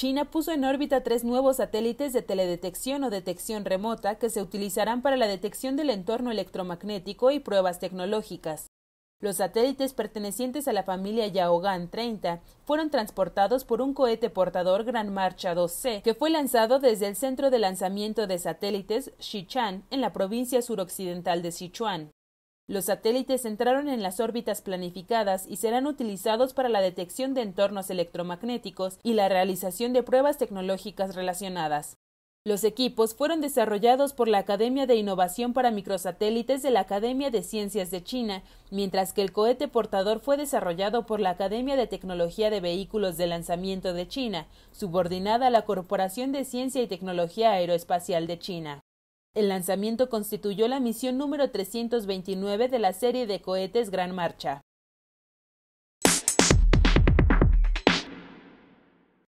China puso en órbita tres nuevos satélites de teledetección o detección remota que se utilizarán para la detección del entorno electromagnético y pruebas tecnológicas. Los satélites pertenecientes a la familia Yaogan 30 fueron transportados por un cohete portador Gran Marcha 2C que fue lanzado desde el Centro de Lanzamiento de Satélites Xichang en la provincia suroccidental de Sichuan. Los satélites entraron en las órbitas planificadas y serán utilizados para la detección de entornos electromagnéticos y la realización de pruebas tecnológicas relacionadas. Los equipos fueron desarrollados por la Academia de Innovación para Microsatélites de la Academia de Ciencias de China, mientras que el cohete portador fue desarrollado por la Academia de Tecnología de Vehículos de Lanzamiento de China, subordinada a la Corporación de Ciencia y Tecnología Aeroespacial de China. El lanzamiento constituyó la misión número 329 de la serie de cohetes Gran Marcha.